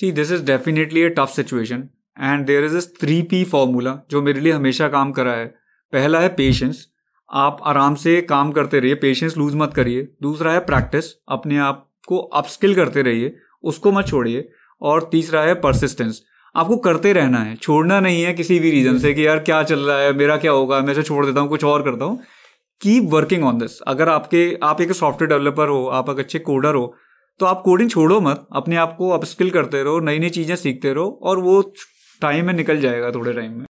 C this is definitely a tough situation and there is a three P formula जो मेरे लिए हमेशा काम करा है पहला है पेशेंस आप आराम से काम करते रहिए पेशेंस लूज मत करिए दूसरा है प्रैक्टिस अपने आप को अपस्किल करते रहिए उसको मत छोड़िए और तीसरा है परसिस्टेंस आपको करते रहना है छोड़ना नहीं है किसी भी रीज़न से कि यार क्या चल रहा है मेरा क्या होगा मैं इसे छोड़ देता हूँ कुछ और करता हूँ कीप वर्किंग ऑन दिस अगर आपके आप एक सॉफ्टवेयर डेवलपर हो आप एक अच्छे कोडर हो तो आप कोडिंग छोड़ो मत अपने आप को अपस्किल करते रहो नई नई चीज़ें सीखते रहो और वो टाइम में निकल जाएगा थोड़े टाइम में